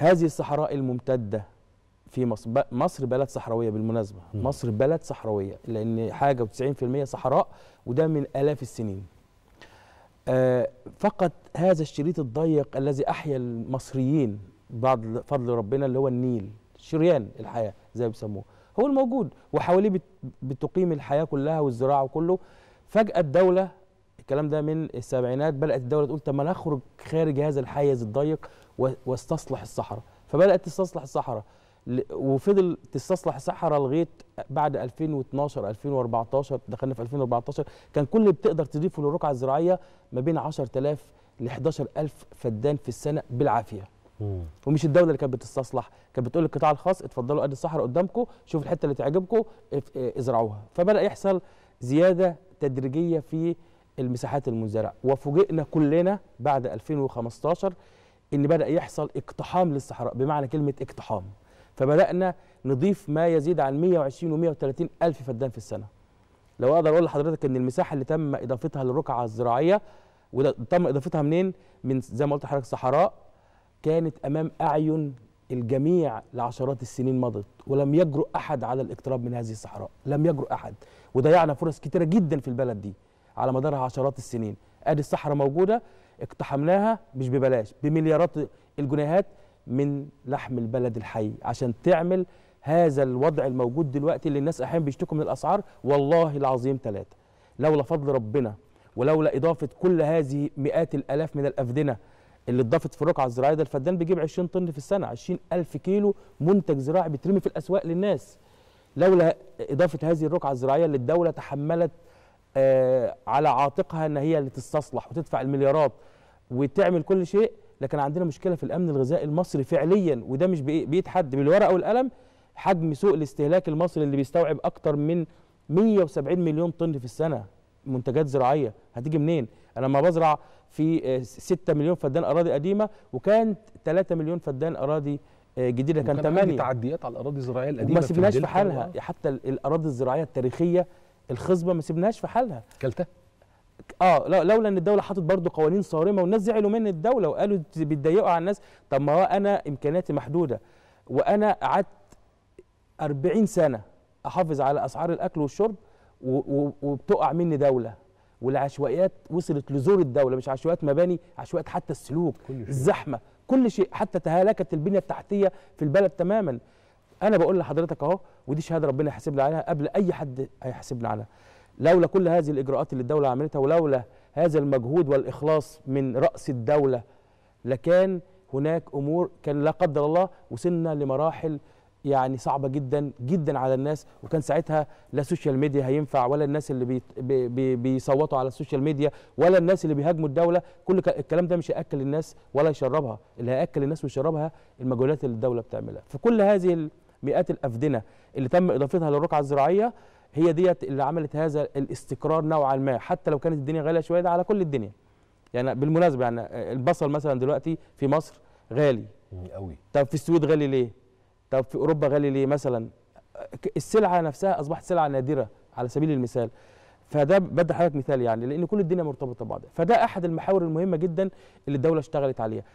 هذه الصحراء الممتدة في مصر مصر بلد صحراوية بالمناسبة مصر بلد صحراوية لأن حاجة و90% صحراء وده من آلاف السنين آه فقط هذا الشريط الضيق الذي أحيا المصريين بعد فضل ربنا اللي هو النيل شريان الحياة زي ما بيسموه هو الموجود وحواليه بتقيم الحياة كلها والزراعة وكله فجأة الدولة الكلام ده من السبعينات بدات الدوله تقول طب ما نخرج خارج هذا الحيز الضيق واستصلح الصحراء فبدات تستصلح الصحراء وفضل تستصلح الصحراء لغايه بعد 2012 2014 دخلنا في 2014 كان كل اللي بتقدر تضيفه للرقعه الزراعيه ما بين 10000 ل 11000 فدان في السنه بالعافيه مم. ومش الدوله اللي كانت بتستصلح كانت بتقول للقطاع الخاص اتفضلوا قد الصحراء قدامكم شوفوا الحته اللي تعجبكم اه، ازرعوها فبدا يحصل زياده تدريجيه في المساحات المنزرعه وفوجئنا كلنا بعد 2015 ان بدا يحصل اقتحام للصحراء بمعنى كلمه اقتحام فبدانا نضيف ما يزيد عن 120 و 130 الف فدان في السنه لو اقدر اقول لحضرتك ان المساحه اللي تم اضافتها للرقعه الزراعيه وده تم اضافتها منين من زي ما قلت لحضرتك صحراء كانت امام اعين الجميع لعشرات السنين مضت ولم يجرؤ احد على الاقتراب من هذه الصحراء لم يجرؤ احد وضيعنا فرص كتيره جدا في البلد دي على مدارها عشرات السنين ادي الصحراء موجوده اقتحمناها مش ببلاش بمليارات الجنيهات من لحم البلد الحي عشان تعمل هذا الوضع الموجود دلوقتي اللي الناس احيانا بيشتكوا من الاسعار والله العظيم ثلاثه لولا فضل ربنا ولولا اضافه كل هذه مئات الالاف من الافدنه اللي اتضافت في الرقعه الزراعيه ده الفدان بيجيب 20 طن في السنه 20000 كيلو منتج زراعي بيترمي في الاسواق للناس لولا اضافه هذه الرقعه الزراعيه اللي الدوله تحملت آه، على عاتقها ان هي اللي تستصلح وتدفع المليارات وتعمل كل شيء لكن عندنا مشكله في الامن الغذائي المصري فعليا وده مش حد بالورقه والقلم حجم سوق الاستهلاك المصري اللي بيستوعب اكتر من 170 مليون طن في السنه منتجات زراعيه هتيجي منين انا لما بزرع في 6 آه، مليون فدان اراضي قديمه وكان 3 مليون فدان اراضي آه، جديده كان 8 تعديات على الاراضي الزراعيه القديمه ما سيبناش في حالها حتى الاراضي الزراعيه التاريخيه الخصبه ما سيبناهاش في حالها كلتها اه لا لولا ان الدوله حاطط برضه قوانين صارمه والناس زعلوا من الدوله وقالوا بتضيقوا على الناس طب ما هو انا امكانياتي محدوده وانا قعدت 40 سنه احافظ على اسعار الاكل والشرب وبتقع مني دوله والعشوائيات وصلت لزور الدوله مش عشوائيات مباني عشوائيات حتى السلوك كل الزحمه كل شيء حتى تهالكت البنيه التحتيه في البلد تماما انا بقول لحضرتك اهو ودي شهاده ربنا يحاسبنا عليها قبل اي حد هيحاسبنا عليها لولا كل هذه الاجراءات اللي الدوله عملتها ولولا هذا المجهود والاخلاص من راس الدوله لكان هناك امور كان لا قدر الله وصلنا لمراحل يعني صعبه جدا جدا على الناس وكان ساعتها لا سوشيال ميديا هينفع ولا الناس اللي بي بي بيصوتوا على السوشيال ميديا ولا الناس اللي بيهاجموا الدوله كل الكلام ده مش هياكل الناس ولا يشربها اللي هياكل الناس ويشربها المجهولات اللي الدوله بتعملها فكل هذه مئات الافدنه اللي تم اضافتها للرقعه الزراعيه هي ديت اللي عملت هذا الاستقرار نوعا ما حتى لو كانت الدنيا غاليه شويه ده على كل الدنيا يعني بالمناسبه يعني البصل مثلا دلوقتي في مصر غالي قوي طب في السويد غالي ليه طب في اوروبا غالي ليه مثلا السلعه نفسها اصبحت سلعه نادره على سبيل المثال فده بدي حضرتك مثال يعني لان كل الدنيا مرتبطه ببعضها فده احد المحاور المهمه جدا اللي الدوله اشتغلت عليها